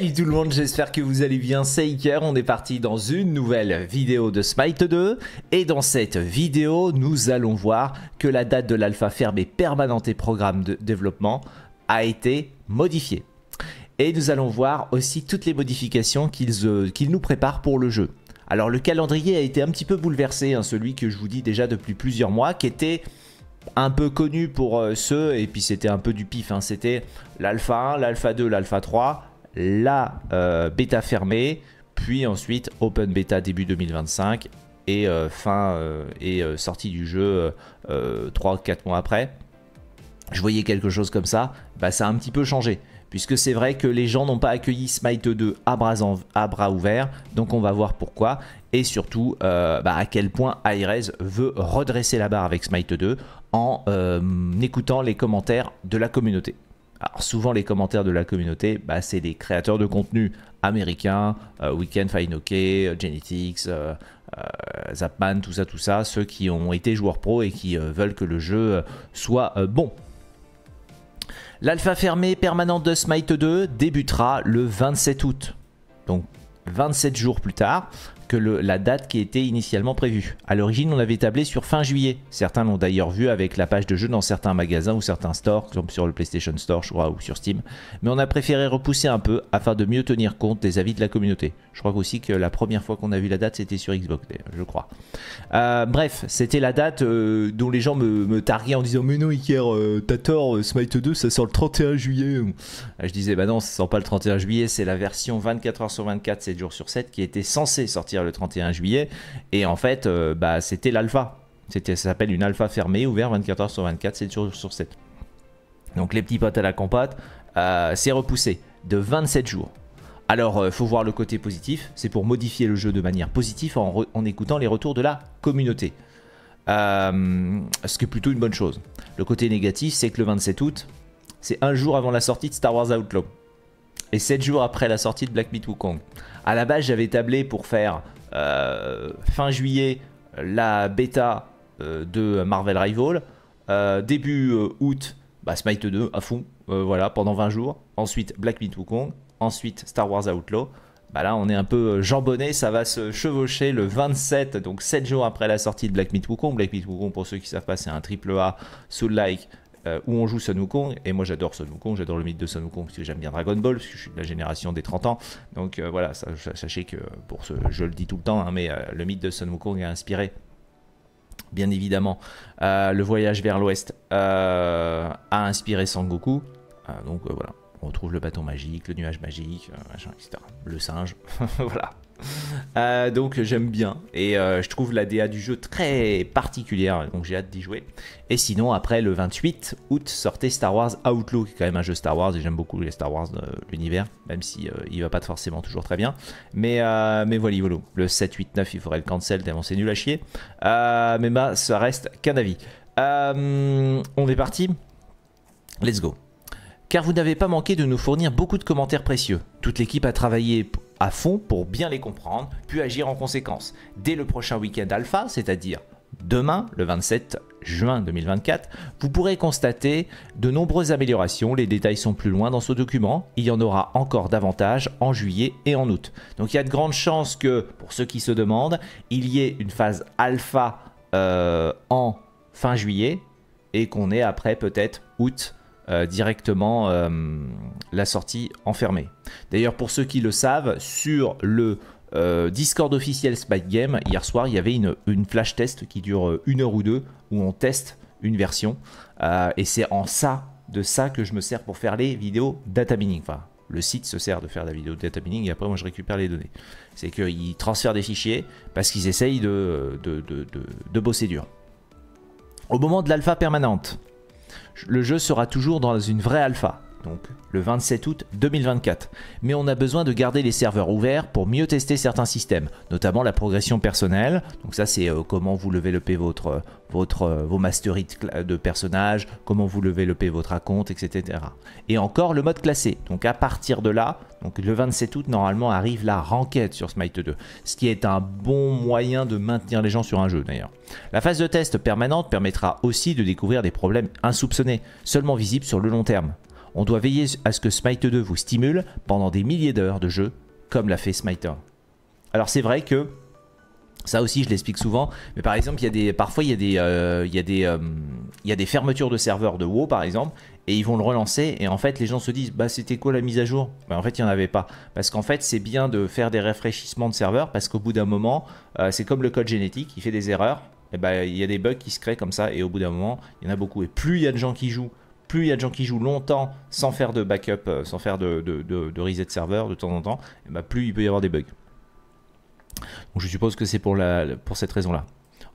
Salut tout le monde, j'espère que vous allez bien, c'est Iker, on est parti dans une nouvelle vidéo de Smite 2 et dans cette vidéo, nous allons voir que la date de l'alpha fermée permanente et programme de développement a été modifiée. Et nous allons voir aussi toutes les modifications qu'ils euh, nous préparent pour le jeu. Alors le calendrier a été un petit peu bouleversé, hein, celui que je vous dis déjà depuis plusieurs mois, qui était un peu connu pour euh, ceux, et puis c'était un peu du pif, hein. c'était l'alpha 1, l'alpha 2, l'alpha 3, la euh, bêta fermée, puis ensuite open bêta début 2025 et euh, fin euh, et sortie du jeu 3-4 mois après. Je voyais quelque chose comme ça, bah ça a un petit peu changé. Puisque c'est vrai que les gens n'ont pas accueilli Smite 2 à bras, ouverts, donc on va voir pourquoi. Et surtout, bah, à quel point Aires veut redresser la barre avec Smite 2 en écoutant les commentaires de la communauté. Alors souvent les commentaires de la communauté, bah, c'est des créateurs de contenu américains, euh, Weekend Ok, euh, Genetics, euh, Zapman, tout ça, tout ça, ceux qui ont été joueurs pro et qui veulent que le jeu soit bon. L'alpha fermée permanente de Smite 2 débutera le 27 août. Donc 27 jours plus tard, que la date qui était initialement prévue. À l'origine, on avait tablé sur fin juillet. Certains l'ont d'ailleurs vu avec la page de jeu dans certains magasins ou certains stores, comme sur le PlayStation Store, je crois, ou sur Steam. Mais on a préféré repousser un peu afin de mieux tenir compte des avis de la communauté. Je crois aussi que la première fois qu'on a vu la date, c'était sur Xbox, je crois. Euh, bref, c'était la date euh, dont les gens me, targuaient en disant Mais non, Iker, euh, t'as tort, Smite 2, ça sort le 31 juillet. Ah, je disais Bah non, ça sort pas le 31 juillet, c'est la version 24h sur 24, 7 jours sur 7 qui était censée sortir le 31 juillet. Et en fait, euh, bah, c'était l'alpha. Ça s'appelle une alpha fermée, ouvert 24 h sur 24, 7 jours sur 7. Donc les petits potes à la compote euh, c'est repoussé de 27 jours. Alors, il euh, faut voir le côté positif, c'est pour modifier le jeu de manière positive en, écoutant les retours de la communauté. ce qui est plutôt une bonne chose. Le côté négatif, c'est que le 27 août, c'est un jour avant la sortie de Star Wars Outlaw et 7 jours après la sortie de Black Myth Wukong. À la base, j'avais tablé pour faire euh, fin juillet la bêta euh, de Marvel Rival, euh, début août, bah, Smite 2 à fond, voilà, pendant 20 jours, ensuite Black Myth Wukong, ensuite Star Wars Outlaw. Bah là, on est un peu jambonné, ça va se chevaucher le 27, donc 7 jours après la sortie de Black Myth Wukong. Black Myth Wukong, pour ceux qui ne savent pas, c'est un triple A sous like euh, où on joue Sun Wukong. Et moi, j'adore Sun Wukong, j'adore le mythe de Sun Wukong parce que j'aime bien Dragon Ball, parce que je suis de la génération des 30 ans. Donc euh, voilà, ça, sachez que, pour ce, je le dis tout le temps, hein, mais euh, le mythe de Sun Wukong a inspiré. Bien évidemment, le voyage vers l'ouest a inspiré Sangoku. donc voilà, on retrouve le bâton magique, le nuage magique, Le singe, voilà. Euh, donc j'aime bien et euh, je trouve la DA du jeu très particulière, donc j'ai hâte d'y jouer. Et sinon après le 28 août Sortez Star Wars outlook qui est quand même un jeu Star Wars et j'aime beaucoup les Star Wars de euh, l'univers, même si il va pas forcément toujours très bien. Mais mais voilà, voilà, le 7, 8, 9 il faudrait le cancel tellement c'est nul à chier. mais bah ça reste qu'un avis. on est parti, let's go. Car vous n'avez pas manqué de nous fournir beaucoup de commentaires précieux. Toute l'équipe a travaillé à fond pour bien les comprendre, puis agir en conséquence. Dès le prochain week-end alpha, c'est-à-dire demain, le 27 juin 2024, vous pourrez constater de nombreuses améliorations. Les détails sont plus loin dans ce document. Il y en aura encore davantage en juillet et en août. Donc il y a de grandes chances que, pour ceux qui se demandent, il y ait une phase alpha euh, en fin juillet et qu'on ait après peut-être août euh, directement euh, la sortie enfermée. D'ailleurs, pour ceux qui le savent, sur le euh, Discord officiel Spike Game, hier soir, il y avait une, flash test qui dure une heure ou deux où on teste une version. et c'est en ça, de ça, que je me sers pour faire les vidéos data mining. Enfin, le site se sert de faire la vidéo data mining et après moi je récupère les données. C'est qu'ils transfèrent des fichiers parce qu'ils essayent de, de, de, bosser dur. Au moment de l'alpha permanente, le jeu sera toujours dans une vraie alpha donc le 27 août 2024. Mais on a besoin de garder les serveurs ouverts pour mieux tester certains systèmes, notamment la progression personnelle. Donc ça c'est euh, comment vous levez le P votre, euh, votre, euh, vos masteries de, personnages, comment vous levez le P votre raconte, etc. Et encore le mode classé. Donc à partir de là, donc le 27 août normalement arrive la renquête sur Smite 2, ce qui est un bon moyen de maintenir les gens sur un jeu d'ailleurs. La phase de test permanente permettra aussi de découvrir des problèmes insoupçonnés, seulement visibles sur le long terme. On doit veiller à ce que Smite 2 vous stimule pendant des milliers d'heures de jeu, comme l'a fait Smite 1. Alors c'est vrai que ça aussi, je l'explique souvent. Mais par exemple, il des, parfois, il y a des, euh, il euh, des fermetures de serveurs de WoW, par exemple, et ils vont le relancer. Et en fait, les gens se disent, bah, c'était quoi la mise à jour ben, En fait, il n'y en avait pas. Parce qu'en fait, c'est bien de faire des rafraîchissements de serveurs, parce qu'au bout d'un moment, euh, c'est comme le code génétique, il fait des erreurs. Et bah, il y a des bugs qui se créent comme ça, et au bout d'un moment, il y en a beaucoup. Et plus il y a de gens qui jouent plus il y a de gens qui jouent longtemps sans faire de backup, euh, sans faire de, de, de, reset serveur de temps en temps, eh ben, plus il peut y avoir des bugs. Donc je suppose que c'est pour, pour cette raison-là.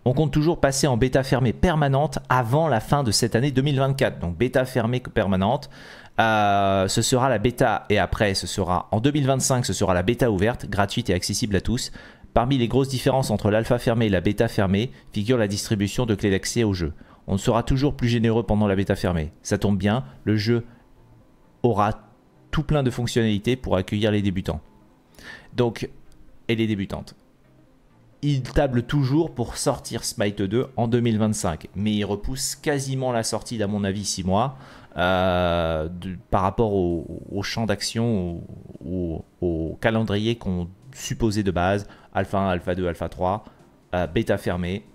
On compte toujours passer en bêta fermée permanente avant la fin de cette année 2024. Donc bêta fermée permanente. Euh, ce sera la bêta et après ce sera en 2025 ce sera la bêta ouverte, gratuite et accessible à tous. Parmi les grosses différences entre l'alpha fermée et la bêta fermée figure la distribution de clés d'accès au jeu. On sera toujours plus généreux pendant la bêta fermée. Ça tombe bien, le jeu aura tout plein de fonctionnalités pour accueillir les débutants. Donc, et les débutantes. Il table toujours pour sortir Smite 2 en 2025, mais ils repousse quasiment la sortie, d'à mon avis, 6 mois euh, par rapport au, champ d'action, ou au, calendrier qu'on supposait de base, Alpha 1, Alpha 2, Alpha 3, euh, bêta fermée,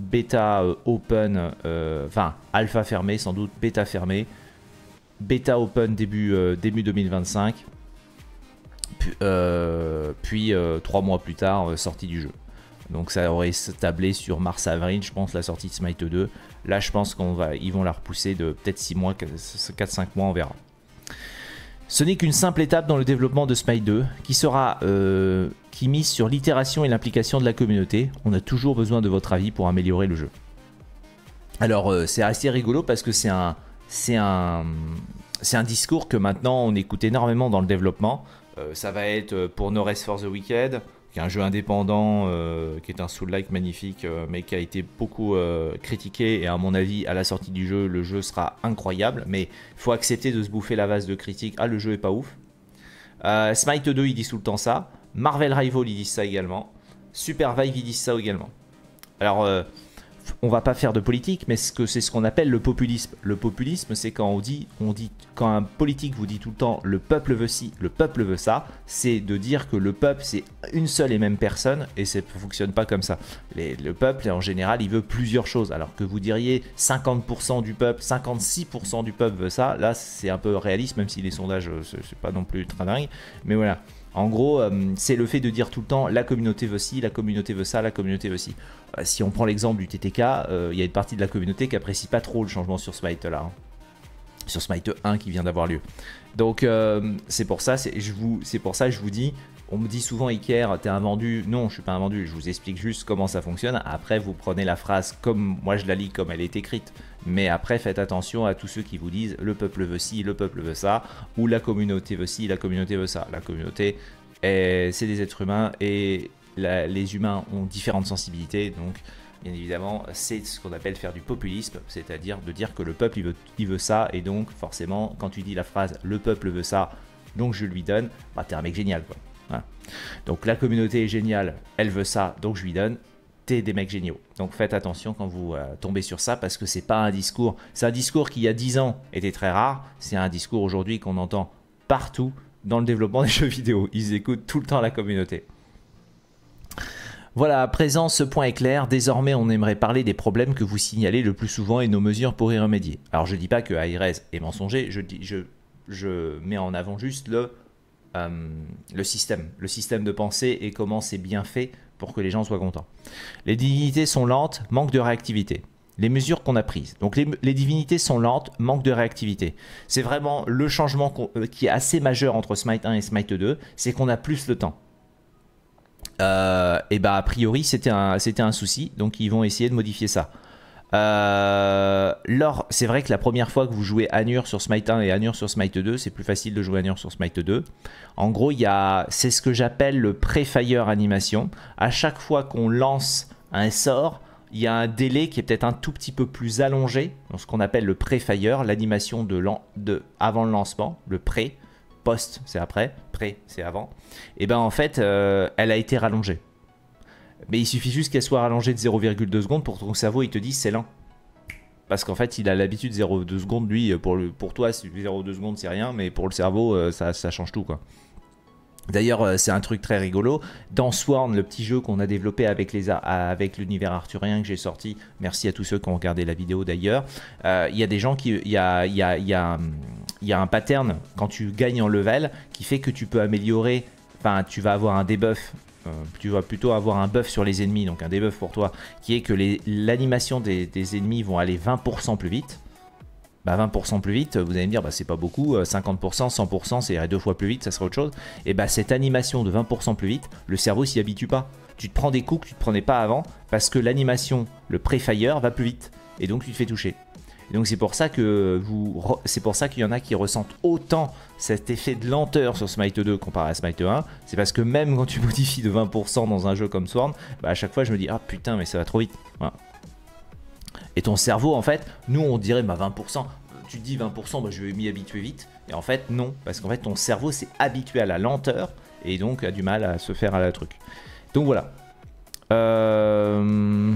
bêta euh, open, euh, enfin alpha fermé sans doute, bêta fermé, bêta open début, euh, début 2025, puis, trois mois plus tard sortie du jeu. Donc ça aurait tablé sur mars-avril, je pense, la sortie de Smite 2. Là, je pense qu'on va qu'ils vont la repousser de peut-être 6 mois, 4-5 mois, on verra. Ce n'est qu'une simple étape dans le développement de Smite 2, qui sera qui mise sur l'itération et l'implication de la communauté. On a toujours besoin de votre avis pour améliorer le jeu. Alors euh, c'est assez rigolo parce que c'est un, c'est un, c'est un discours que maintenant on écoute énormément dans le développement. Euh, ça va être euh, pour No Rest for the Weekend, qui est un jeu indépendant, qui est un soul-like magnifique, mais qui a été beaucoup critiqué. Et à mon avis, à la sortie du jeu, le jeu sera incroyable. Mais il faut accepter de se bouffer la vase de critiques. Ah, le jeu est pas ouf. Smite 2, il dit tout le temps ça. Marvel Rival, ils disent ça également. Super Vive, ils disent ça également. Alors, on euh, on va pas faire de politique, mais c'est ce qu'on appelle le populisme. Le populisme, c'est quand on dit, on dit, quand un politique vous dit tout le temps le peuple veut ci, le peuple veut ça, c'est de dire que le peuple c'est une seule et même personne et ça ne fonctionne pas comme ça. le peuple, en général, il veut plusieurs choses. Alors que vous diriez 50% du peuple, 56% du peuple veut ça, là c'est un peu réaliste, même si les sondages euh, c'est pas non plus très dingue, mais voilà. En gros, euh, c'est le fait de dire tout le temps la communauté veut ci, la communauté veut ça, la communauté veut ci. Euh, si on prend l'exemple du TTK, euh, il y a une partie de la communauté qui apprécie pas trop le changement sur Smite là. Hein. sur Smite 1 qui vient d'avoir lieu. Donc c'est pour ça, c'est pour ça je vous dis on me dit souvent Iker, t'es un vendu. Non, je suis pas un vendu. Je vous explique juste comment ça fonctionne. Après, vous prenez la phrase comme moi je la lis, comme elle est écrite. Mais après, faites attention à tous ceux qui vous disent le peuple veut ci, le peuple veut ça, ou la communauté veut ci, la communauté veut ça. La communauté, c'est des êtres humains et les humains ont différentes sensibilités. Donc, bien évidemment, c'est ce qu'on appelle faire du populisme, c'est-à-dire de dire que le peuple il veut, veut ça. Et donc, forcément, quand tu dis la phrase le peuple veut ça, donc je lui donne, bah, t'es un mec génial quoi. Hein. Donc la communauté est géniale, elle veut ça, donc je lui donne. T'es des mecs géniaux. Donc faites attention quand vous euh, tombez sur ça parce que c'est pas un discours. C'est un discours qui il y a 10 ans était très rare. C'est un discours aujourd'hui qu'on entend partout dans le développement des jeux vidéo. Ils écoutent tout le temps la communauté. Voilà, à présent, ce point est clair. Désormais, on aimerait parler des problèmes que vous signalez le plus souvent et nos mesures pour y remédier. Alors, je dis pas que AIRES est mensonger, je, dis, je mets en avant juste le euh, le système, le système de pensée et comment c'est bien fait pour que les gens soient contents. Les divinités sont lentes, manque de réactivité. Les mesures qu'on a prises. Donc les, divinités sont lentes, manque de réactivité. C'est vraiment le changement euh, qui est assez majeur entre Smite 1 et Smite 2, c'est qu'on a plus le temps. Euh, et bah a priori c'était un souci, donc ils vont essayer de modifier ça. Euh, c'est vrai que la première fois que vous jouez Anur sur Smite 1 et Anur sur Smite 2, c'est plus facile de jouer Anur sur Smite 2. En gros, il y c'est ce que j'appelle le pré-fire animation. À chaque fois qu'on lance un sort, il y a un délai qui est peut-être un tout petit peu plus allongé, dans ce qu'on appelle le pré-fire, l'animation de, avant le lancement, le pré, post c'est après, pré c'est avant. Et bien en fait, euh, elle a été rallongée. Mais il suffit juste qu'elle soit rallongée de 0,2 secondes pour que ton cerveau il te dise c'est lent. Parce qu'en fait, il a l'habitude 0,2 secondes, lui, pour, pour toi, 0,2 secondes c'est rien, mais pour le cerveau, euh, ça, change tout quoi. D'ailleurs, euh, c'est un truc très rigolo. Dans Sworn, le petit jeu qu'on a développé avec les avec l'univers arthurien que j'ai sorti, merci à tous ceux qui ont regardé la vidéo d'ailleurs. Euh, il y a des gens qui, il y a, y, a, y a, un pattern quand tu gagnes en level qui fait que tu peux améliorer. Enfin, tu vas avoir un debuff euh, tu vas plutôt avoir un buff sur les ennemis, donc un debuff pour toi, qui est que l'animation des, ennemis vont aller 20% plus vite. Bah 20% plus vite, vous allez me dire, bah c'est pas beaucoup, 50%, euh, 100%, c'est deux fois plus vite, ça serait autre chose. Et bah cette animation de 20% plus vite, le cerveau s'y habitue pas. Tu te prends des coups que tu te prenais pas avant, parce que l'animation, le pré-fire, va plus vite. Et donc tu te fais toucher donc c'est pour ça que vous, c'est pour ça qu'il y en a qui ressentent autant cet effet de lenteur sur Smite 2 comparé à Smite 1. C'est parce que même quand tu modifies de 20% dans un jeu comme Sworn, bah, à chaque fois je me dis ah putain mais ça va trop vite. Et ton cerveau en fait, nous on dirait bah 20%, tu te dis 20%, bah je vais m'y habituer vite. Et en fait non, parce qu'en fait ton cerveau s'est habitué à la lenteur et donc a du mal à se faire à la truc. Donc voilà. Euh...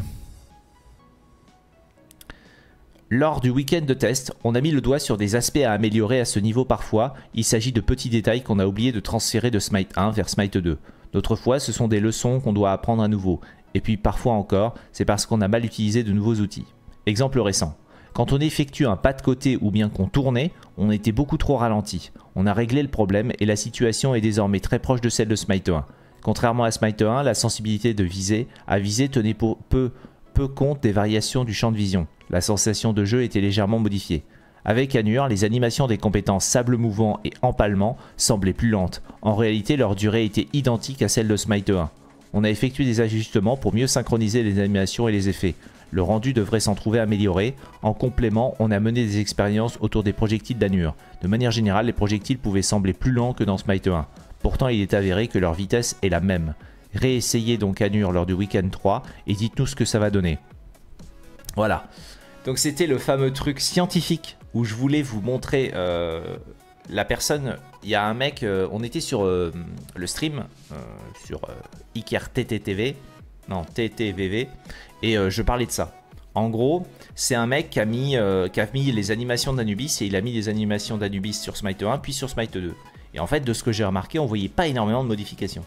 Lors du week-end de test, on a mis le doigt sur des aspects à améliorer à ce niveau parfois. Il s'agit de petits détails qu'on a oublié de transférer de Smite 1 vers Smite 2. D'autres fois, ce sont des leçons qu'on doit apprendre à nouveau. Et puis parfois encore, c'est parce qu'on a mal utilisé de nouveaux outils. Exemple récent. Quand on effectue un pas de côté ou bien qu'on tournait, on était beaucoup trop ralenti. On a réglé le problème et la situation est désormais très proche de celle de Smite 1. Contrairement à Smite 1, la sensibilité de viser à viser tenait peu peu compte des variations du champ de vision. La sensation de jeu était légèrement modifiée. Avec Anur, les animations des compétences sable mouvant et empalement semblaient plus lentes. En réalité, leur durée était identique à celle de Smite 1. On a effectué des ajustements pour mieux synchroniser les animations et les effets. Le rendu devrait s'en trouver amélioré. En complément, on a mené des expériences autour des projectiles d'Anur. De manière générale, les projectiles pouvaient sembler plus lents que dans Smite 1. Pourtant, il est avéré que leur vitesse est la même. Réessayez donc Anur lors du week-end 3 et dites tout ce que ça va donner. Voilà. Donc c'était le fameux truc scientifique où je voulais vous montrer euh, la personne. Il y a un mec, euh, on était sur euh, le stream, sur ikertttv, non TTVV, et je parlais de ça. En gros, c'est un mec qui a, mis, qui a mis les animations d'Anubis et il a mis les animations d'Anubis sur Smite 1 puis sur Smite 2. Et en fait, de ce que j'ai remarqué, on voyait pas énormément de modifications.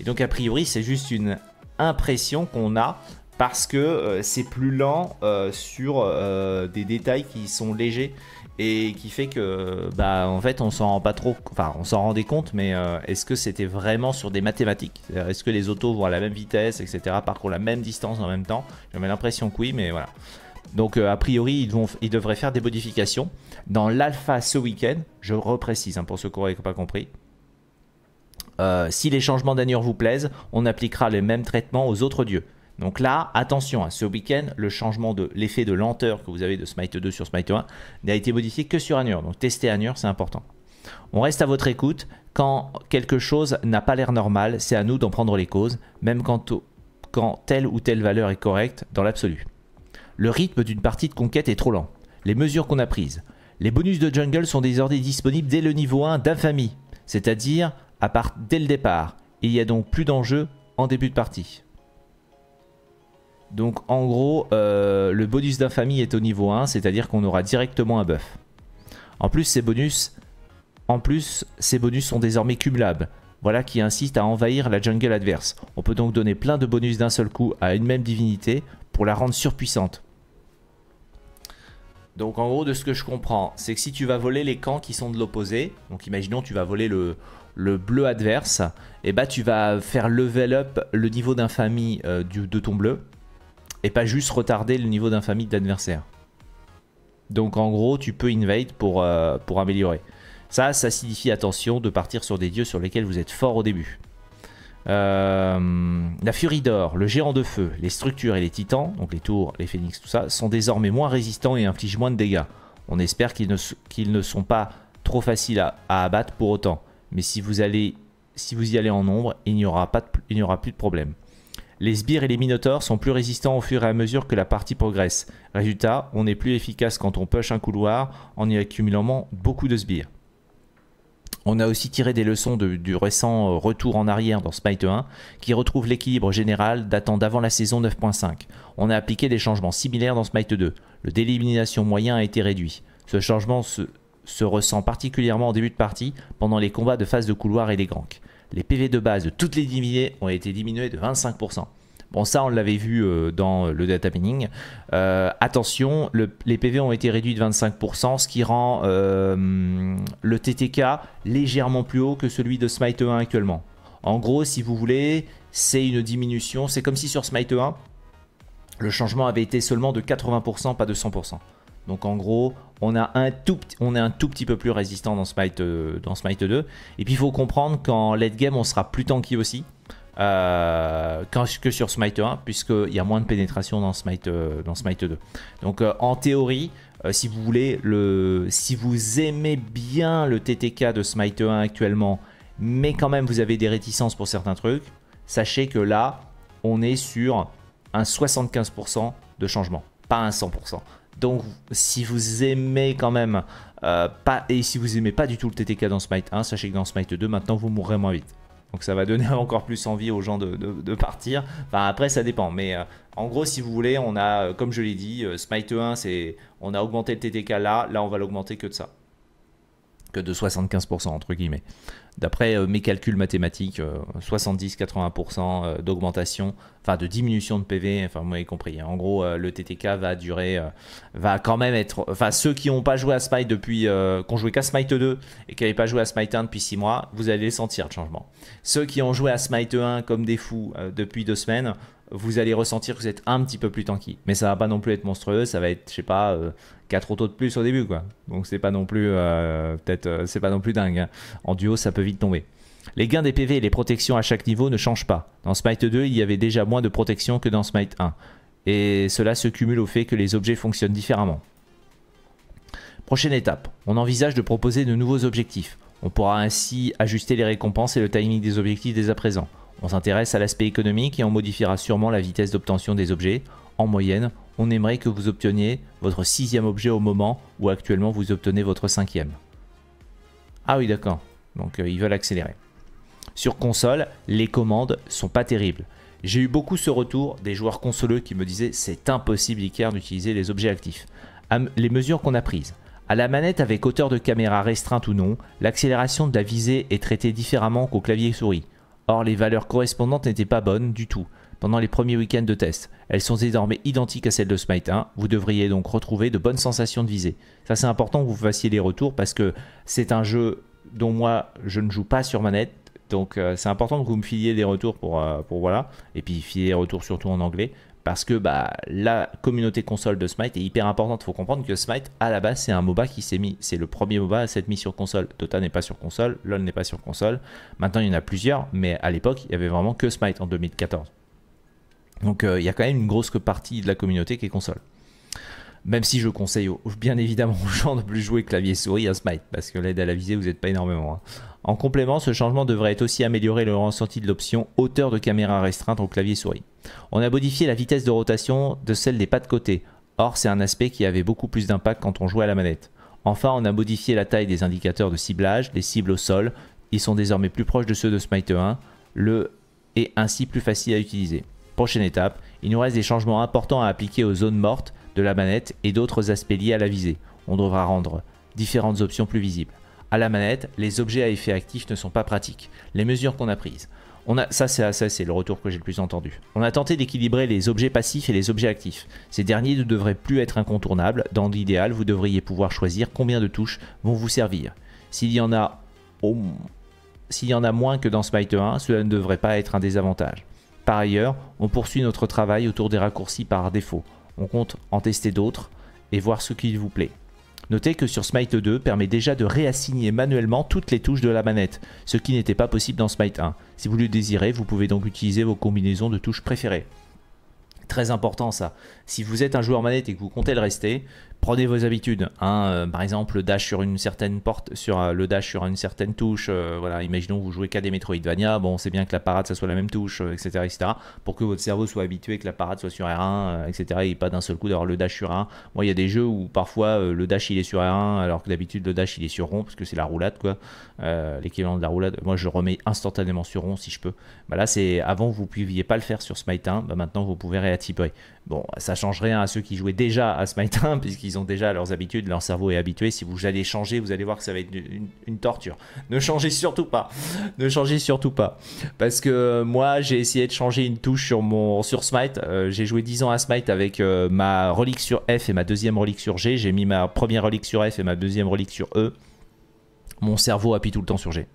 Et donc a priori c'est juste une impression qu'on a parce que euh, c'est plus lent euh, sur euh, des détails qui sont légers et qui fait que bah en fait on s'en rend pas trop enfin on s'en rendait compte mais est-ce que c'était vraiment sur des mathématiques est-ce que les autos vont à la même vitesse etc parcourent la même distance en même temps j'avais l'impression que oui mais voilà donc a priori ils, vont, ils devraient faire des modifications dans l'alpha ce week-end je reprécise hein, pour ceux qui n'ont pas compris euh, si les changements d'annure vous plaisent, on appliquera les mêmes traitements aux autres dieux. Donc là, attention, hein, ce week-end, le changement de l'effet de lenteur que vous avez de Smite 2 sur Smite 1 n'a été modifié que sur Anur. Donc tester Annure, c'est important. On reste à votre écoute. Quand quelque chose n'a pas l'air normal, c'est à nous d'en prendre les causes, même quand, quand telle ou telle valeur est correcte dans l'absolu. Le rythme d'une partie de conquête est trop lent. Les mesures qu'on a prises. Les bonus de jungle sont désormais disponibles dès le niveau 1 d'infamie, c'est-à-dire à part dès le départ. Il n'y a donc plus d'enjeu en début de partie. Donc en gros, euh, le bonus d'infamie est au niveau 1, c'est-à-dire qu'on aura directement un buff. En plus, ces bonus, en plus, ces bonus sont désormais cumulables. Voilà qui incite à envahir la jungle adverse. On peut donc donner plein de bonus d'un seul coup à une même divinité pour la rendre surpuissante. Donc en gros, de ce que je comprends, c'est que si tu vas voler les camps qui sont de l'opposé, donc imaginons tu vas voler le, le bleu adverse, et eh bah ben, tu vas faire level up le niveau d'infamie euh, de ton bleu, et pas juste retarder le niveau d'infamie de l'adversaire. Donc en gros, tu peux invade pour, euh, pour améliorer. Ça, ça signifie attention de partir sur des dieux sur lesquels vous êtes fort au début. Euh, la Furie d'or, le géant de feu, les structures et les titans, donc les tours, les phénix, tout ça, sont désormais moins résistants et infligent moins de dégâts. On espère qu'ils ne, ne sont pas trop faciles à, à abattre pour autant mais si vous, allez, si vous y allez en nombre, il n'y aura, aura plus de problème. Les sbires et les minotaures sont plus résistants au fur et à mesure que la partie progresse. Résultat, on est plus efficace quand on push un couloir en y accumulant beaucoup de sbires. On a aussi tiré des leçons du récent euh, retour en arrière dans Smite 1, qui retrouve l'équilibre général datant d'avant la saison 9.5. On a appliqué des changements similaires dans Smite 2. Le délimination moyen a été réduit. Ce changement se, se ressent particulièrement en début de partie pendant les combats de phase de couloir et des granks. Les PV de base de toutes les divinées ont été diminués de 25%. Bon, ça, on l'avait vu euh, dans euh, le data mining. Euh, attention, les PV ont été réduits de 25%, ce qui rend le TTK légèrement plus haut que celui de Smite 1 actuellement. En gros, si vous voulez, c'est une diminution. C'est comme si sur Smite 1, le changement avait été seulement de 80%, pas de 100%. Donc en gros, on a un tout, on est un tout petit peu plus résistant dans Smite, euh, dans Smite 2. Et puis il faut comprendre qu'en late game, on sera plus tanky aussi euh, que sur Smite 1, puisqu'il y a moins de pénétration dans Smite, euh, dans Smite 2. Donc en théorie, si vous voulez, le, si vous aimez bien le TTK de Smite 1 actuellement, mais quand même vous avez des réticences pour certains trucs, sachez que là, on est sur un 75% de changement, pas un 100%. Donc si vous aimez quand même euh, pas et si vous aimez pas du tout le TTK dans Smite 1, sachez que dans Smite 2 maintenant vous mourrez moins vite. Donc ça va donner encore plus envie aux gens de, partir. Enfin après ça dépend, mais euh, en gros si vous voulez, on a, euh, comme je l'ai dit, Smite 1 c'est, on a augmenté le TTK là, là on va l'augmenter que de ça, que de 75% entre guillemets d'après euh, mes calculs mathématiques, 70-80% euh, euh, d'augmentation, enfin de diminution de PV, enfin vous y compris. Hein. En gros, le TTK va durer, va quand même être, enfin ceux qui n'ont pas joué à Smite depuis, qu'on qui ont joué qu'à Smite 2 et qui n'avaient pas joué à Smite 1 depuis 6 mois, vous allez sentir le changement. Ceux qui ont joué à Smite 1 comme des fous depuis 2 semaines, vous allez ressentir que vous êtes un petit peu plus tanky. Mais ça va pas non plus être monstrueux, ça va être, je sais pas, quatre 4 autos de plus au début quoi. Donc c'est pas non plus, peut-être, c'est pas non plus dingue. Hein. En duo, ça peut vite tomber. Les gains des PV et les protections à chaque niveau ne changent pas. Dans Smite 2, il y avait déjà moins de protection que dans Smite 1. Et cela se cumule au fait que les objets fonctionnent différemment. Prochaine étape, on envisage de proposer de nouveaux objectifs. On pourra ainsi ajuster les récompenses et le timing des objectifs dès à présent. On s'intéresse à l'aspect économique et on modifiera sûrement la vitesse d'obtention des objets. En moyenne, on aimerait que vous obteniez votre sixième objet au moment où actuellement vous obtenez votre cinquième. Ah oui d'accord. Donc euh, ils veulent accélérer. Sur console, les commandes sont pas terribles. J'ai eu beaucoup ce retour des joueurs consoleux qui me disaient c'est impossible Icar d'utiliser les objets actifs. les mesures qu'on a prises. À la manette avec hauteur de caméra restreinte ou non, l'accélération de la visée est traitée différemment qu'au clavier souris. Or les valeurs correspondantes n'étaient pas bonnes du tout pendant les premiers week-ends de test. Elles sont désormais identiques à celles de Smite 1. Vous devriez donc retrouver de bonnes sensations de visée. Ça, c'est important que vous fassiez les retours parce que c'est un jeu dont moi je ne joue pas sur manette. Donc euh, c'est important que vous me filiez des retours pour, euh, pour voilà. Et puis filiez des retours surtout en anglais. Parce que bah, la communauté console de Smite est hyper importante. Il faut comprendre que Smite, à la base, c'est un MOBA qui s'est mis. C'est le premier MOBA à s'être mis sur console. Dota n'est pas sur console, LoL n'est pas sur console. Maintenant, il y en a plusieurs, mais à l'époque, il y avait vraiment que Smite en 2014. Donc euh, il y a quand même une grosse partie de la communauté qui est console. Même si je conseille bien évidemment aux gens de plus jouer clavier-souris à Smite, parce que l'aide à la visée, vous n'êtes pas énormément. Hein. En complément, ce changement devrait être aussi améliorer le ressenti de l'option hauteur de caméra restreinte au clavier-souris. On a modifié la vitesse de rotation de celle des pas de côté. Or, c'est un aspect qui avait beaucoup plus d'impact quand on jouait à la manette. Enfin, on a modifié la taille des indicateurs de ciblage, les cibles au sol. Ils sont désormais plus proches de ceux de Smite 1, le est ainsi plus facile à utiliser. Prochaine étape, il nous reste des changements importants à appliquer aux zones mortes de la manette et d'autres aspects liés à la visée. On devra rendre différentes options plus visibles. À la manette, les objets à effet actif ne sont pas pratiques. Les mesures qu'on a prises. On a, ça, c'est, ça, c'est le retour que j'ai le plus entendu. On a tenté d'équilibrer les objets passifs et les objets actifs. Ces derniers ne devraient plus être incontournables. Dans l'idéal, vous devriez pouvoir choisir combien de touches vont vous servir. S'il y en a, s'il y en a moins que dans Smite 1, cela ne devrait pas être un désavantage. Par ailleurs, on poursuit notre travail autour des raccourcis par défaut on compte en tester d'autres et voir ce qui vous plaît. Notez que sur Smite 2 permet déjà de réassigner manuellement toutes les touches de la manette, ce qui n'était pas possible dans Smite 1. Si vous le désirez, vous pouvez donc utiliser vos combinaisons de touches préférées. Très important ça. Si vous êtes un joueur manette et que vous comptez le rester, prenez vos habitudes. Hein, euh, par exemple, le dash sur une certaine porte, sur euh, le dash sur une certaine touche. Euh, voilà, imaginons que vous jouez qu'à des Metroidvania. Bon, c'est bien que la parade ça soit la même touche, etc., etc. Pour que votre cerveau soit habitué que la parade soit sur R1, etc. Et pas d'un seul coup d'avoir le dash sur R1. Moi, il y a des jeux où parfois le dash il est sur R1, alors que d'habitude le dash il est sur rond parce que c'est la roulade, quoi. L'équivalent de la roulade. Moi, je remets instantanément sur rond si je peux. Bah là, c'est avant vous ne pouviez pas le faire sur Smite 1, bah, maintenant vous pouvez réattiper. Bon, ça change rien à ceux qui jouaient déjà à Smite 1 puisqu'ils ils ont déjà leurs habitudes, leur cerveau est habitué. Si vous allez changer, vous allez voir que ça va être une, torture. Ne changez surtout pas. ne changez surtout pas. Parce que euh, moi, j'ai essayé de changer une touche sur, mon, sur Smite. Euh, j'ai joué 10 ans à Smite avec euh, ma relique sur F et ma deuxième relique sur G. J'ai mis ma première relique sur F et ma deuxième relique sur E. Mon cerveau appuie tout le temps sur G.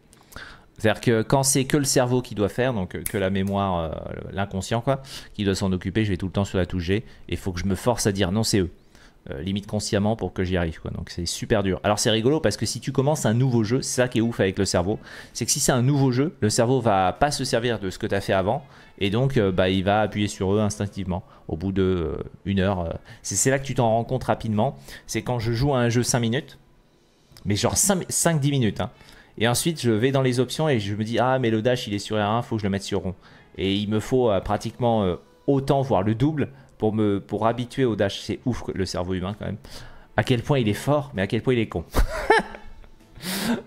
C'est-à-dire que quand c'est que le cerveau qui doit faire, donc que la mémoire, l'inconscient, quoi, qui doit s'en occuper, je vais tout le temps sur la touche G. Et il faut que je me force à dire non, c'est eux. Euh, limite consciemment pour que j'y arrive quoi. Donc c'est super dur. Alors c'est rigolo parce que si tu commences un nouveau jeu, c'est ça qui est ouf avec le cerveau, c'est que si c'est un nouveau jeu, le cerveau va pas se servir de ce que tu as fait avant et donc euh, bah il va appuyer sur eux instinctivement au bout de euh, une heure. C'est là que tu t'en rends compte rapidement, c'est quand je joue à un jeu 5 minutes, mais genre 5-10 minutes hein. Et ensuite, je vais dans les options et je me dis ah mais le dash il est sur R1, faut que je le mette sur rond. Et il me faut pratiquement autant voire le double pour me pour habituer au dash. C'est ouf le cerveau humain quand même. À quel point il est fort, mais à quel point il est con.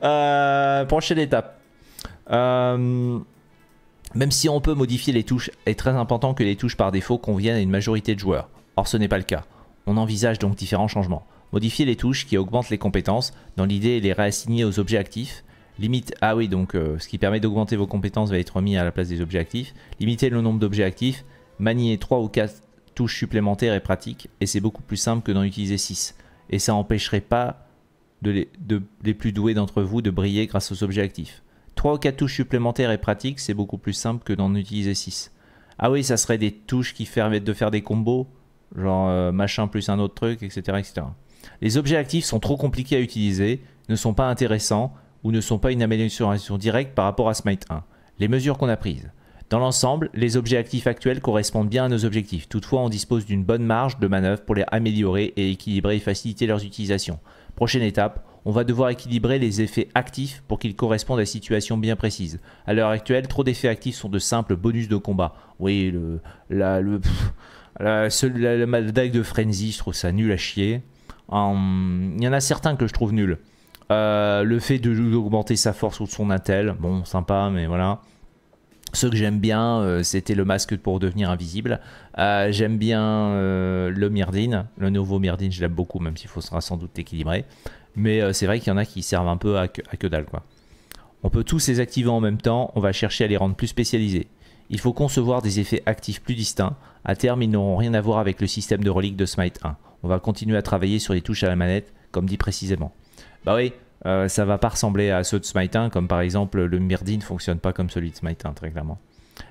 Euh, prochaine étape. Euh, même si on peut modifier les touches, est très important que les touches par défaut conviennent à une majorité de joueurs. Or ce n'est pas le cas. On envisage donc différents changements. Modifier les touches qui augmentent les compétences, dans l'idée les réassigner aux objets actifs, Limite, ah oui, donc euh, ce qui permet d'augmenter vos compétences va être remis à la place des objets actifs. Limiter le nombre d'objets actifs. Manier 3 ou 4 touche supplémentaire est pratique et c'est beaucoup plus simple que d'en utiliser 6. Et ça empêcherait pas de les, plus doués d'entre vous de briller grâce aux objets actifs. 3 ou 4 touches supplémentaires et pratiques, c'est beaucoup plus simple que d'en utiliser 6. Ah oui, ça serait des touches qui permettent de faire des combos, genre euh, machin plus un autre truc, etc., etc. Les objets actifs sont trop compliqués à utiliser, ne sont pas intéressants ou ne sont pas une amélioration directe par rapport à Smite 1. Les mesures qu'on a prises. Dans l'ensemble, les objets actifs actuels correspondent bien à nos objectifs. Toutefois, on dispose d'une bonne marge de manœuvre pour les améliorer et équilibrer et faciliter leurs utilisations. Prochaine étape, on va devoir équilibrer les effets actifs pour qu'ils correspondent à des situations bien précise. À l'heure actuelle, trop d'effets actifs sont de simples bonus de combat. Oui, le, la, le, la, la, la de Frenzy, je trouve ça nul à chier. Hum, il y en a certains que je trouve nuls. Euh, le fait d'augmenter sa force ou son intel, bon, sympa, mais voilà. Ceux que j'aime bien, euh, c'était le masque pour devenir invisible. Euh, j'aime bien euh, le Myrdin, le nouveau Myrdin je l'aime beaucoup, même s'il faudra sans doute équilibrer. Mais c'est vrai qu'il y en a qui servent un peu à que, dalle. Quoi. On peut tous les activer en même temps, on va chercher à les rendre plus spécialisés. Il faut concevoir des effets actifs plus distincts. À terme, ils n'auront rien à voir avec le système de relique de Smite 1. On va continuer à travailler sur les touches à la manette, comme dit précisément. Bah oui, euh, ça va pas ressembler à ceux de Smite 1, comme par exemple le Myrdi ne fonctionne pas comme celui de Smite 1, très clairement.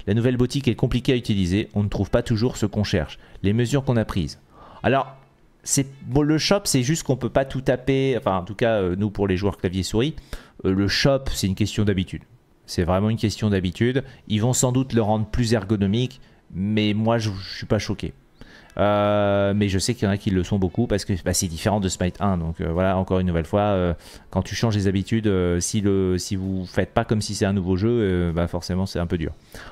La nouvelle boutique est compliquée à utiliser, on ne trouve pas toujours ce qu'on cherche, les mesures qu'on a prises. Alors, bon, le shop, c'est juste qu'on peut pas tout taper, enfin en tout cas, euh, nous pour les joueurs clavier-souris, euh, le shop, c'est une question d'habitude. C'est vraiment une question d'habitude. Ils vont sans doute le rendre plus ergonomique, mais moi, je, je suis pas choqué. Euh, mais je sais qu'il y en a qui le sont beaucoup parce que bah, c'est différent de Smite 1. Donc euh, voilà, encore une nouvelle fois, euh, quand tu changes les habitudes, si, le, si vous faites pas comme si c'est un nouveau jeu, bah, forcément c'est un peu dur.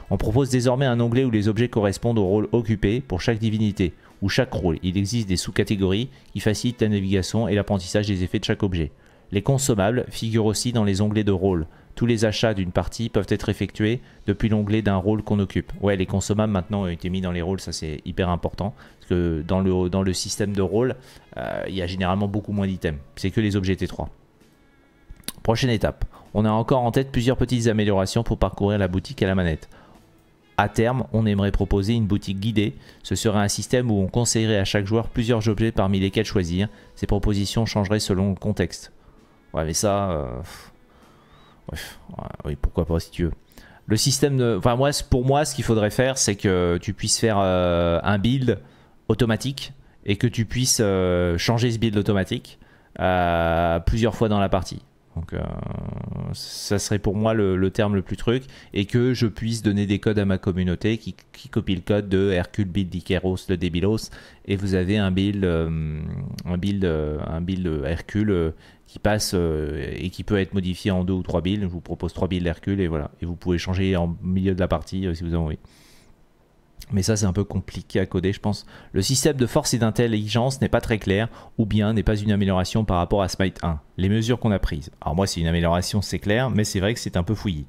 On propose désormais un onglet où les objets correspondent au rôle occupé pour chaque divinité ou chaque rôle. Il existe des sous-catégories qui facilitent la navigation et l'apprentissage des effets de chaque objet. Les consommables figurent aussi dans les onglets de rôle tous les achats d'une partie peuvent être effectués depuis l'onglet d'un rôle qu'on occupe. Ouais, les consommables maintenant ont été mis dans les rôles, ça c'est hyper important. Parce que dans le, dans le système de rôle, euh, il y a généralement beaucoup moins d'items. C'est que les objets T3. Prochaine étape. On a encore en tête plusieurs petites améliorations pour parcourir la boutique à la manette. A terme, on aimerait proposer une boutique guidée. Ce serait un système où on conseillerait à chaque joueur plusieurs objets parmi lesquels choisir. Ces propositions changeraient selon le contexte. Ouais, mais ça. Euh, oui, pourquoi pas si tu veux. Le système Enfin, moi, pour moi, ce qu'il faudrait faire, c'est que tu puisses faire euh, un build automatique et que tu puisses euh, changer ce build automatique euh, plusieurs fois dans la partie. Donc, ça serait pour moi le, terme le plus truc et que je puisse donner des codes à ma communauté qui, copie le code de Hercule build Ikeros le Débilos et vous avez un build, un build, un build Hercule passe euh, et qui peut être modifié en deux ou trois billes. Je vous propose trois billes d'Hercule et voilà. Et vous pouvez changer en milieu de la partie euh, si vous avez envie. Mais ça, c'est un peu compliqué à coder, je pense. Le système de force et d'intelligence n'est pas très clair, ou bien n'est pas une amélioration par rapport à Smite 1. Les mesures qu'on a prises. Alors moi, c'est une amélioration, c'est clair, mais c'est vrai que c'est un peu fouillis.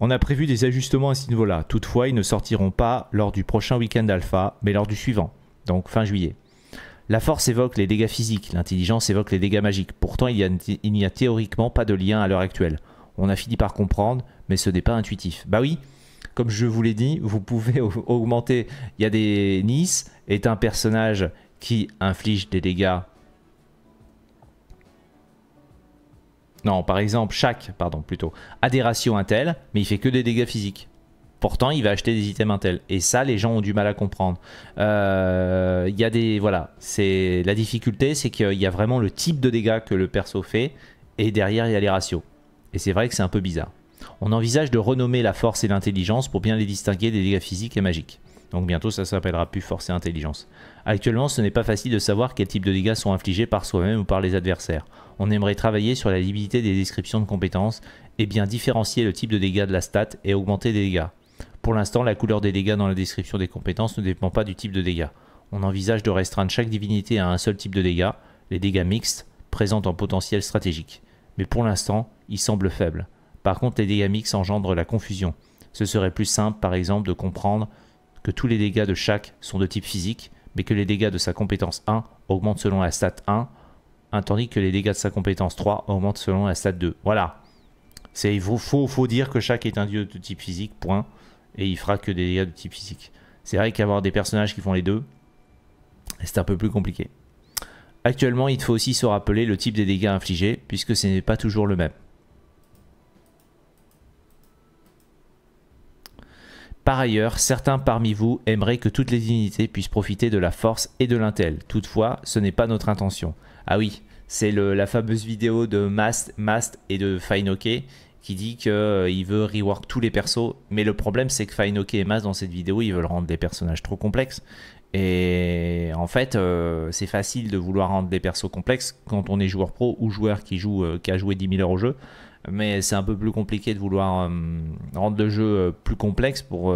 On a prévu des ajustements à ce niveau-là. Toutefois, ils ne sortiront pas lors du prochain week-end alpha, mais lors du suivant, donc fin juillet. La force évoque les dégâts physiques, l'intelligence évoque les dégâts magiques. Pourtant, il n'y a, théoriquement pas de lien à l'heure actuelle. On a fini par comprendre, mais ce n'est pas intuitif. Bah oui, comme je vous l'ai dit, vous pouvez augmenter. Il y a des Nice est un personnage qui inflige des dégâts. Non, par exemple, chaque, pardon, plutôt, a des ratios intels, mais il fait que des dégâts physiques. Pourtant, il va acheter des items Intel. Et ça, les gens ont du mal à comprendre. Euh, il y a des. Voilà. c'est La difficulté, c'est qu'il y a vraiment le type de dégâts que le perso fait. Et derrière, il y a les ratios. Et c'est vrai que c'est un peu bizarre. On envisage de renommer la force et l'intelligence pour bien les distinguer des dégâts physiques et magiques. Donc bientôt, ça s'appellera plus force et intelligence. Actuellement, ce n'est pas facile de savoir quel type de dégâts sont infligés par soi-même ou par les adversaires. On aimerait travailler sur la lisibilité des descriptions de compétences et bien différencier le type de dégâts de la stat et augmenter des dégâts. Pour l'instant, la couleur des dégâts dans la description des compétences ne dépend pas du type de dégâts. On envisage de restreindre chaque divinité à un seul type de dégâts, les dégâts mixtes, présents en potentiel stratégique. Mais pour l'instant, ils semblent faibles. Par contre, les dégâts mixtes engendrent la confusion. Ce serait plus simple, par exemple, de comprendre que tous les dégâts de chaque sont de type physique, mais que les dégâts de sa compétence 1 augmentent selon la stat 1, tandis que les dégâts de sa compétence 3 augmentent selon la stat 2. Voilà. Il faut, faut, dire que chaque est un dieu de type physique, point et il fera que des dégâts de type physique. C'est vrai qu'avoir des personnages qui font les deux, c'est un peu plus compliqué. Actuellement, il faut aussi se rappeler le type des dégâts infligés, puisque ce n'est pas toujours le même. Par ailleurs, certains parmi vous aimeraient que toutes les unités puissent profiter de la force et de l'intel. Toutefois, ce n'est pas notre intention. Ah oui, c'est la fameuse vidéo de Mast, Mast et de Fainoke qui dit qu'il euh, veut rework tous les persos. Mais le problème, c'est que Fainoke et Mas, dans cette vidéo, ils veulent rendre des personnages trop complexes. Et en fait, euh, c'est facile de vouloir rendre des persos complexes quand on est joueur pro ou joueur qui, joue, euh, qui a joué 10 000 heures au jeu. Mais c'est un peu plus compliqué de vouloir rendre le jeu plus complexe. Pour,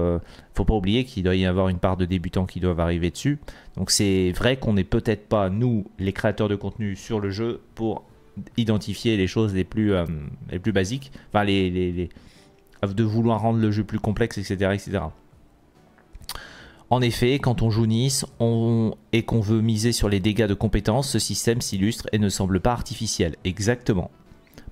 faut pas oublier qu'il doit y avoir une part de débutants qui doivent arriver dessus. Donc c'est vrai qu'on n'est peut-être pas, nous, les créateurs de contenu sur le jeu, pour identifier les choses les plus, euh, les plus basiques, enfin les, les, de vouloir rendre le jeu plus complexe, etc. etc. En effet, quand on joue Nice on, et qu'on veut miser sur les dégâts de compétences, ce système s'illustre et ne semble pas artificiel. Exactement.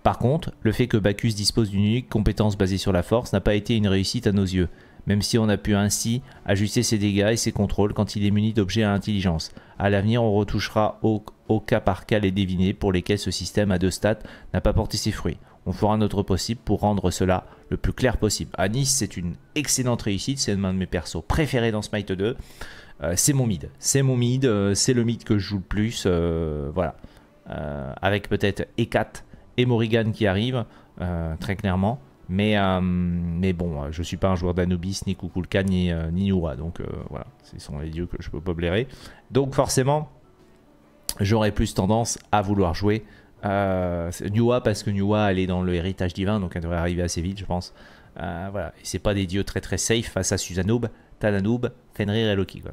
Par contre, le fait que Bacchus dispose d'une unique compétence basée sur la force n'a pas été une réussite à nos yeux, même si on a pu ainsi ajuster ses dégâts et ses contrôles quand il est muni d'objets à intelligence. À l'avenir, on retouchera au, au cas par cas les deviner pour lesquels ce système à deux stats n'a pas porté ses fruits. On fera notre possible pour rendre cela le plus clair possible. À Nice, c'est une excellente réussite, c'est l'un de mes persos préférés dans Smite 2. Euh, c'est mon mid, c'est mon mid, euh, c'est le mid que je joue le plus, euh, voilà. avec peut-être Ekat et Morrigan qui arrivent, très clairement. Mais, mais bon, je ne suis pas un joueur d'Anubis, ni Kukulka, ni, ni donc voilà, ce sont les dieux que je peux pas blairer. Donc forcément, j'aurais plus tendance à vouloir jouer euh, parce que Nuwa elle est dans le héritage divin donc elle devrait arriver assez vite je pense. Euh, voilà, et c'est pas des dieux très très safe face à Suzanoob, Tananoob, Fenrir et Loki quoi.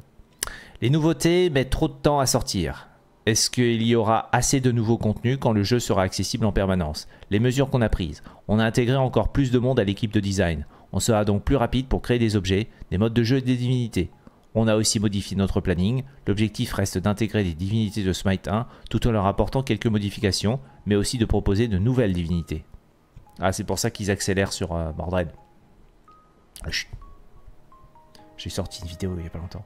Les nouveautés mettent trop de temps à sortir. Est-ce qu'il y aura assez de nouveaux contenus quand le jeu sera accessible en permanence Les mesures qu'on a prises. On a intégré encore plus de monde à l'équipe de design. On sera donc plus rapide pour créer des objets, des modes de jeu et des divinités. On a aussi modifié notre planning, l'objectif reste d'intégrer des divinités de Smite 1 tout en leur apportant quelques modifications, mais aussi de proposer de nouvelles divinités. Ah c'est pour ça qu'ils accélèrent sur euh, Mordred. Ah, J'ai sorti une vidéo il n'y a pas longtemps.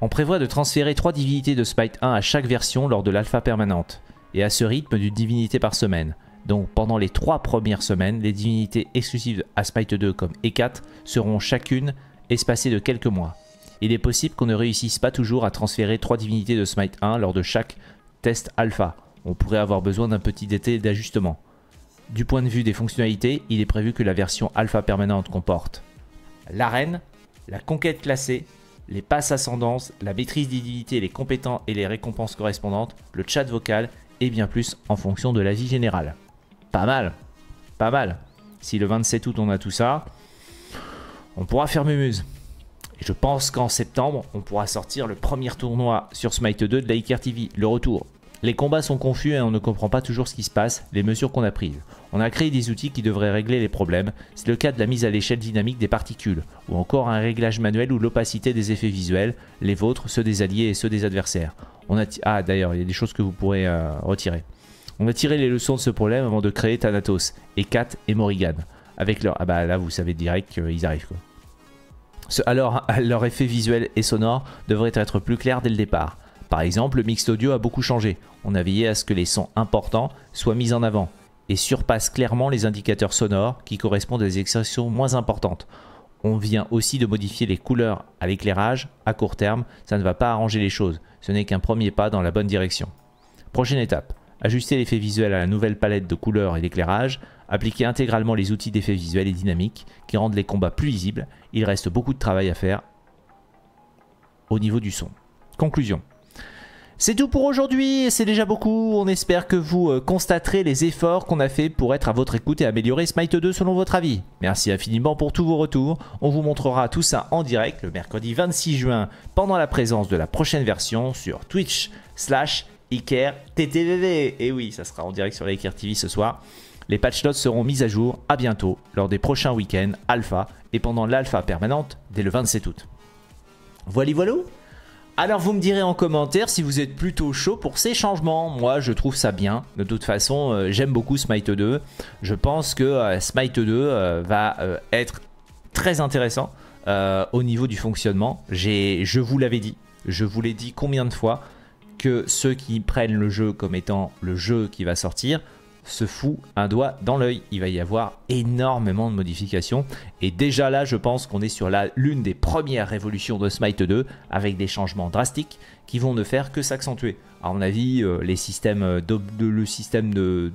On prévoit de transférer 3 divinités de Smite 1 à chaque version lors de l'alpha permanente, et à ce rythme d'une divinité par semaine. Donc pendant les 3 premières semaines, les divinités exclusives à Smite 2 comme E4 seront chacune espacées de quelques mois. Il est possible qu'on ne réussisse pas toujours à transférer 3 divinités de Smite 1 lors de chaque test alpha. On pourrait avoir besoin d'un petit détail d'ajustement. Du point de vue des fonctionnalités, il est prévu que la version alpha permanente comporte l'arène, la conquête classée, les passes ascendance, la maîtrise des les compétents et les récompenses correspondantes, le chat vocal et bien plus en fonction de la vie générale. Pas mal, pas mal. Si le 27 août on a tout ça, on pourra faire mumuse. Et je pense qu'en septembre, on pourra sortir le premier tournoi sur Smite 2 de la TV, le retour. Les combats sont confus et on ne comprend pas toujours ce qui se passe, les mesures qu'on a prises. On a créé des outils qui devraient régler les problèmes, c'est le cas de la mise à l'échelle dynamique des particules, ou encore un réglage manuel ou l'opacité des effets visuels, les vôtres, ceux des alliés et ceux des adversaires. On a ah d'ailleurs, il y a des choses que vous pourrez euh, retirer. On a tiré les leçons de ce problème avant de créer Thanatos, et Kat et Morrigan. Avec leur... Ah bah là vous savez direct qu'ils arrivent quoi alors leur effet visuel et sonore devrait être plus clair dès le départ. Par exemple, le mix audio a beaucoup changé. On a veillé à ce que les sons importants soient mis en avant et surpassent clairement les indicateurs sonores qui correspondent à des expressions moins importantes. On vient aussi de modifier les couleurs à l'éclairage à court terme, ça ne va pas arranger les choses, ce n'est qu'un premier pas dans la bonne direction. Prochaine étape, ajuster l'effet visuel à la nouvelle palette de couleurs et d'éclairage, Appliquer intégralement les outils d'effets visuels et dynamiques qui rendent les combats plus visibles. il reste beaucoup de travail à faire au niveau du son. Conclusion. C'est tout pour aujourd'hui, c'est déjà beaucoup, on espère que vous euh, constaterez les efforts qu'on a fait pour être à votre écoute et améliorer Smite 2 selon votre avis. Merci infiniment pour tous vos retours, on vous montrera tout ça en direct le mercredi 26 juin pendant la présence de la prochaine version sur Twitch slash Iker Et oui, ça sera en direct sur Iker TV ce soir. Les patch notes seront mises à jour à bientôt lors des prochains week-ends alpha et pendant l'alpha permanente dès le 27 août. Voilà, voilà. Alors vous me direz en commentaire si vous êtes plutôt chaud pour ces changements. Moi je trouve ça bien. De toute façon euh, j'aime beaucoup Smite 2. Je pense que euh, Smite 2 euh, va être très intéressant au niveau du fonctionnement. Je vous l'avais dit. Je vous l'ai dit combien de fois que ceux qui prennent le jeu comme étant le jeu qui va sortir se fout un doigt dans l'œil. Il va y avoir énormément de modifications. Et déjà là, je pense qu'on est sur l'une des premières révolutions de Smite 2 avec des changements drastiques qui vont ne faire que s'accentuer. À mon avis, euh, les systèmes euh, le système de,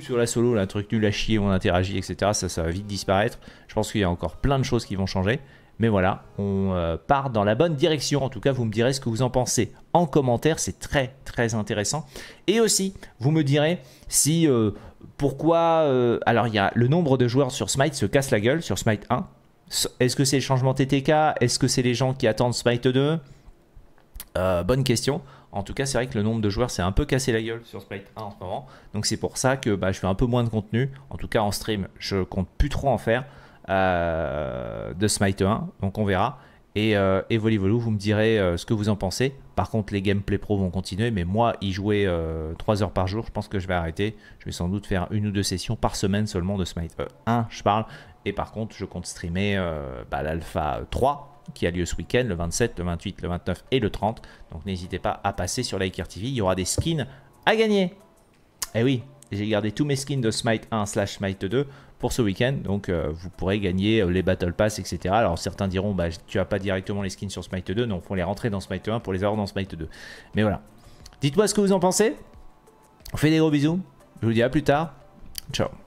sur la solo, là, un truc nul à chier, on interagit, etc. Ça, ça va vite disparaître. Je pense qu'il y a encore plein de choses qui vont changer. Mais voilà, on euh, part dans la bonne direction. En tout cas, vous me direz ce que vous en pensez en commentaire. C'est très très intéressant. Et aussi, vous me direz si euh, pourquoi. Euh, alors, il y a le nombre de joueurs sur Smite se casse la gueule sur Smite 1. Est-ce que c'est le changement TTK Est-ce que c'est les gens qui attendent Smite 2 Bonne question. En tout cas, c'est vrai que le nombre de joueurs s'est un peu cassé la gueule sur Smite 1 en ce moment. Donc c'est pour ça que bah, je fais un peu moins de contenu. En tout cas, en stream, je compte plus trop en faire. Euh, de Smite 1, donc on verra. Et, euh, vous me direz euh, ce que vous en pensez. Par contre, les gameplay pro vont continuer, mais moi, y jouer 3 euh, heures par jour, je pense que je vais arrêter. Je vais sans doute faire une ou deux sessions par semaine seulement de Smite 1, je parle. Et par contre, je compte streamer bah, l'Alpha 3, qui a lieu ce week-end, le 27, le 28, le 29 et le 30. Donc n'hésitez pas à passer sur Liker TV, il y aura des skins à gagner. Et eh oui, j'ai gardé tous mes skins de Smite 1 slash Smite 2 pour ce week-end. Donc euh, vous pourrez gagner euh, les Battle Pass, etc. Alors certains diront, bah, tu n'as pas directement les skins sur Smite 2, non, on faut les rentrer dans Smite 1 pour les avoir dans Smite 2. Mais voilà. Dites-moi ce que vous en pensez. On fait des gros bisous. Je vous dis à plus tard. Ciao.